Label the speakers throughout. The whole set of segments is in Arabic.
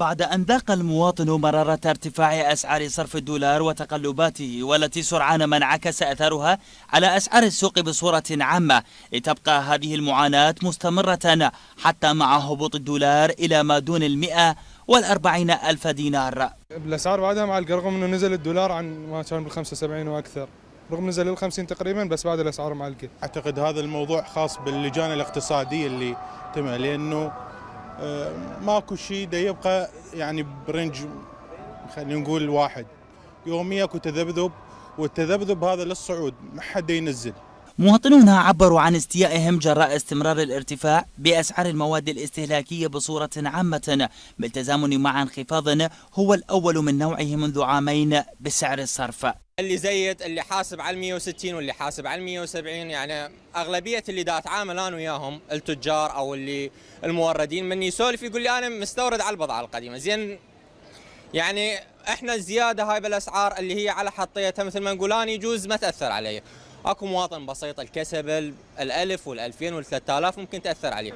Speaker 1: بعد أن ذاق المواطن مرارة ارتفاع أسعار صرف الدولار وتقلباته والتي سرعان ما انعكس أثرها على أسعار السوق بصورة عامة لتبقى هذه المعاناة مستمرة حتى مع هبوط الدولار إلى ما دون المئة والأربعين ألف دينار
Speaker 2: الأسعار بعدها مع رغم أنه نزل الدولار عن ما كان بالخمسة سبعين وأكثر
Speaker 3: رغم نزل الخمسين 50 تقريبا بس بعد الاسعار معلقه. اعتقد هذا الموضوع خاص باللجان الاقتصاديه اللي تم لانه آه، ماكو شيء دا يبقى يعني برنج خلينا نقول واحد يوميا اكو تذبذب والتذبذب هذا للصعود ما حد ينزل
Speaker 1: مواطنون عبروا عن استيائهم جراء استمرار الارتفاع بأسعار المواد الاستهلاكية بصورة عامة بالتزامن مع انخفاض هو الأول من نوعه منذ عامين بسعر الصرف
Speaker 4: اللي زيد اللي حاسب على 160 واللي حاسب على 170 يعني اغلبيه اللي دا اتعامل انا وياهم التجار او اللي الموردين من يسولف يقول لي انا مستورد على البضاعه القديمه زين يعني احنا الزياده هاي بالاسعار اللي هي على حطيتها مثل ما نقول انا يجوز ما تاثر علي اكو مواطن بسيط الكسب الالف والالفين وال الاف ممكن تاثر عليه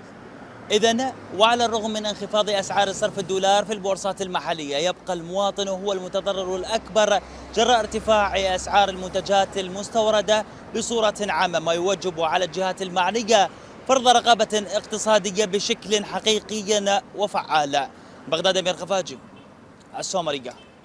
Speaker 4: إذا وعلى الرغم من انخفاض أسعار صرف
Speaker 1: الدولار في البورصات المحلية يبقى المواطن هو المتضرر الأكبر جراء ارتفاع أسعار المنتجات المستوردة بصورة عامة ما يوجب على الجهات المعنية فرض رقابة اقتصادية بشكل حقيقي وفعال بغداد أمير خفاجي السومرية